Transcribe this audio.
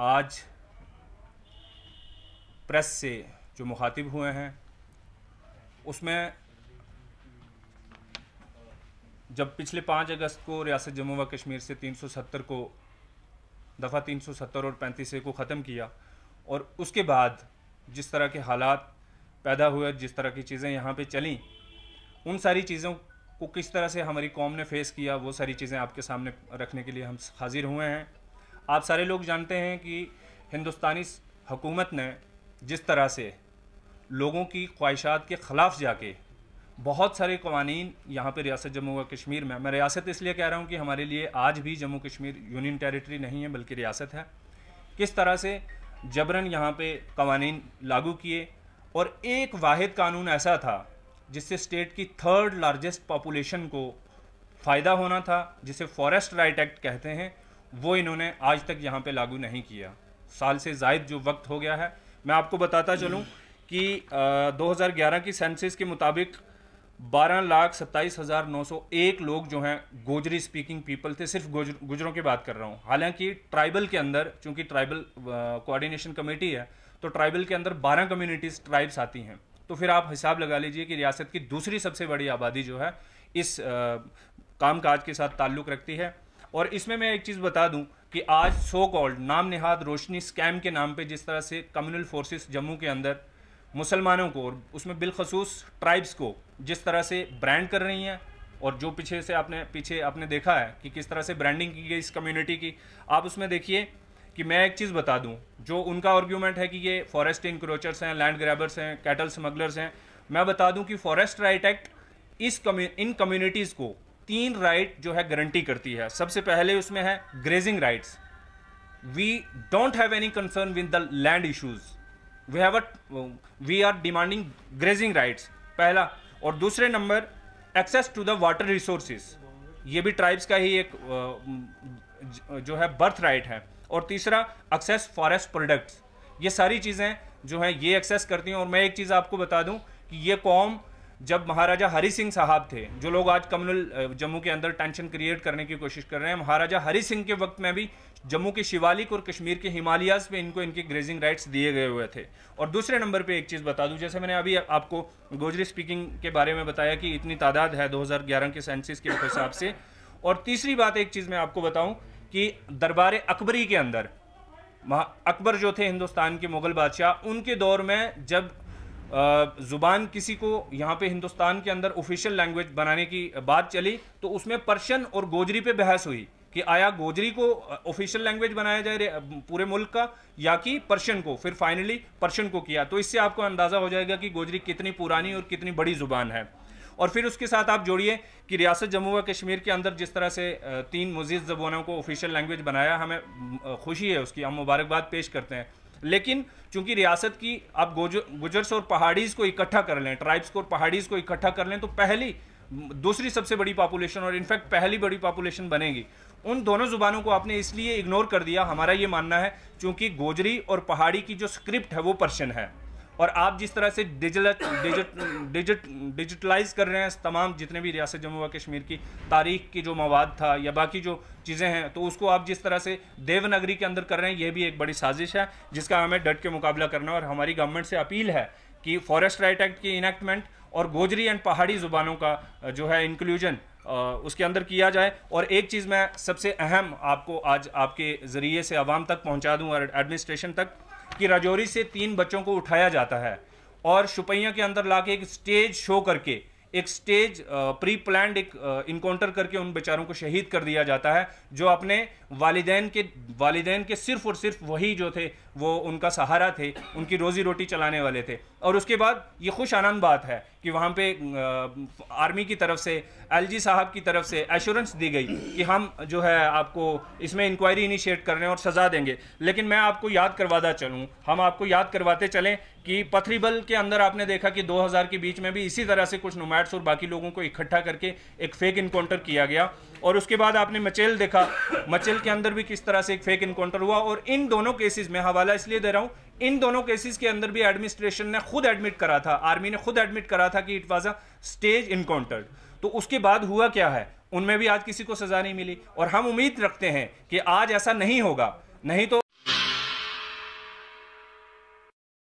आज प्रेस से जो मुखातिब हुए हैं उसमें जब पिछले पाँच अगस्त को रियासत जम्मू व कश्मीर से 370 को दफ़ा 370 और पैंतीस को ख़त्म किया और उसके बाद जिस तरह के हालात पैदा हुए जिस तरह की चीज़ें यहाँ पे चलीं उन सारी चीज़ों को किस तरह से हमारी कौम ने फेस किया वो सारी चीज़ें आपके सामने रखने के लिए हम हाजिर हुए हैं आप सारे लोग जानते हैं कि हिंदुस्तानी हुकूमत ने जिस तरह से लोगों की ख्वाहिशात के ख़िलाफ़ जाके बहुत सारे कवानीन यहाँ पर रियासत जम्मू और कश्मीर में मैं रियासत इसलिए कह रहा हूँ कि हमारे लिए आज भी जम्मू कश्मीर यूनियन टेरिटरी नहीं है बल्कि रियासत है किस तरह से जबरन यहाँ पे कवानीन लागू किए और एक वाद कानून ऐसा था जिससे स्टेट की थर्ड लार्जेस्ट पॉपुलेशन को फ़ायदा होना था जिसे फॉरेस्ट राइट एक्ट कहते हैं वो इन्होंने आज तक यहाँ पे लागू नहीं किया साल से जायद जो वक्त हो गया है मैं आपको बताता चलूँ कि दो हज़ार ग्यारह की सेंसिस के मुताबिक बारह लाख सत्ताईस हज़ार नौ सौ एक लोग जो हैं गोजरी स्पीकिंग पीपल थे सिर्फ गुजर गुजरों की बात कर रहा हूँ हालांकि ट्राइबल के अंदर चूंकि ट्राइबल कोऑर्डिनेशन कमेटी है तो ट्राइबल के अंदर बारह कम्युनिटीज़ ट्राइब्स आती हैं तो फिर आप हिसाब लगा लीजिए कि रियासत की दूसरी सबसे बड़ी आबादी जो है इस काम काज के साथ ताल्लुक़ रखती है और इसमें मैं एक चीज़ बता दूं कि आज सो कॉल्ड नाम निहाद रोशनी स्कैम के नाम पे जिस तरह से कम्युनल फोर्सेस जम्मू के अंदर मुसलमानों को और उसमें बिलखसूस ट्राइब्स को जिस तरह से ब्रांड कर रही हैं और जो पीछे से आपने पीछे आपने देखा है कि किस तरह से ब्रांडिंग की गई इस कम्युनिटी की आप उसमें देखिए कि मैं एक चीज़ बता दूँ जो उनका आर्ग्यूमेंट है कि ये फॉरेस्ट इंक्रोचर्स हैं लैंड ग्रैबर्स हैं कैटल स्मगलर्स हैं मैं बता दूँ कि फॉरेस्ट राइट एक्ट इस कम्यू इन कम्युनिटीज़ को तीन राइट जो है गारंटी करती है सबसे पहले उसमें है grazing rights we don't have any concern with the land issues we have we are demanding grazing rights पहला और दूसरे नंबर access to the water resources ये भी ट्राइब्स का ही एक जो है बर्थ राइट है और तीसरा एक्सेस फॉरेस्ट प्रोडक्ट्स ये सारी चीज़ें जो है ये एक्सेस करती हैं और मैं एक चीज़ आपको बता दूं कि ये कॉम जब महाराजा हरि सिंह साहब थे जो लोग आज कम्युनल जम्मू के अंदर टेंशन क्रिएट करने की कोशिश कर रहे हैं महाराजा हरि सिंह के वक्त में भी जम्मू के शिवालिक और कश्मीर के हिमालयाज पे इनको इनके ग्रेजिंग राइट्स दिए गए हुए थे और दूसरे नंबर पे एक चीज़ बता दूं जैसे मैंने अभी आपको गोजरी स्पीकिंग के बारे में बताया कि इतनी तादाद है दो के सेंसिस के हिसाब से और तीसरी बात एक चीज़ मैं आपको बताऊँ कि दरबार अकबरी के अंदर अकबर जो थे हिंदुस्तान के मुगल बादशाह उनके दौर में जब ज़ुबान किसी को यहाँ पे हिंदुस्तान के अंदर ऑफिशियल लैंग्वेज बनाने की बात चली तो उसमें पर्शियन और गोजरी पे बहस हुई कि आया गोजरी को ऑफिशियल लैंग्वेज बनाया जाए पूरे मुल्क का या कि पर्शियन को फिर फाइनली पर्शियन को किया तो इससे आपको अंदाज़ा हो जाएगा कि गोजरी कितनी पुरानी और कितनी बड़ी ज़ुबान है और फिर उसके साथ आप जोड़िए कि रियासत जम्मू व कश्मीर के अंदर जिस तरह से तीन मजीद ज़बानों को ऑफिशियल लैंग्वेज बनाया हमें खुशी है उसकी हम मुबारकबाद पेश करते हैं लेकिन चूंकि रियासत की आप गुजर्स और पहाड़ीज को इकट्ठा कर लें ट्राइब्स को और पहाड़ीज को इकट्ठा कर लें तो पहली दूसरी सबसे बड़ी पॉपुलेशन और इनफैक्ट पहली बड़ी पॉपुलेशन बनेगी उन दोनों ज़ुबानों को आपने इसलिए इग्नोर कर दिया हमारा ये मानना है क्योंकि गोजरी और पहाड़ी की जो स्क्रिप्ट है वो पर्शियन है और आप जिस तरह से डिजिटल डिजिट डिजिट डिजिटलाइज कर रहे हैं तमाम जितने भी रियासत जम्मू व कश्मीर की तारीख की जो मवाद था या बाकी जो चीज़ें हैं तो उसको आप जिस तरह से देवनगरी के अंदर कर रहे हैं ये भी एक बड़ी साजिश है जिसका हमें डट के मुकाबला करना है और हमारी गवर्नमेंट से अपील है कि फॉरेस्ट राइट एक्ट की इनैक्टमेंट और गोजरी एंड पहाड़ी ज़ुबानों का जो है इंक्लूजन उसके अंदर किया जाए और एक चीज़ मैं सबसे अहम आपको आज आपके ज़रिए से आवाम तक पहुँचा दूँ और एडमिनिस्ट्रेशन तक कि राजौरी से तीन बच्चों को उठाया जाता है और शुपैया के अंदर लाके एक स्टेज शो करके एक स्टेज प्री प्लान एक इनकाउंटर करके उन बेचारों को शहीद कर दिया जाता है जो अपने वालदेन के वालदेन के सिर्फ और सिर्फ वही जो थे वो उनका सहारा थे उनकी रोज़ी रोटी चलाने वाले थे और उसके बाद ये खुश आनंद बात है कि वहाँ पे आर्मी की तरफ से एलजी साहब की तरफ से एश्योरेंस दी गई कि हम जो है आपको इसमें इंक्वायरी इनिशिएट कर रहे हैं और सज़ा देंगे लेकिन मैं आपको याद करवाता चलूँ हम आपको याद करवाते चलें कि पथरीबल के अंदर आपने देखा कि 2000 के बीच में भी इसी तरह से कुछ नुमैट्स और बाकी लोगों को इकट्ठा करके एक फेक इनकाउंटर किया गया और उसके बाद आपने मचेल देखा मचेल के अंदर भी किस तरह से एक फेक इनकाउंटर हुआ और इन दोनों केसेस में हवाला इसलिए दे रहा हूं इन दोनों केसेस के अंदर भी एडमिनिस्ट्रेशन ने खुद एडमिट करा था आर्मी ने खुद एडमिट करा था कि it was a stage encountered तो उसके बाद हुआ क्या है उनमें भी आज किसी को सजा नहीं मिली और हम उम्मीद रखते हैं कि आज ऐसा नहीं होगा नहीं तो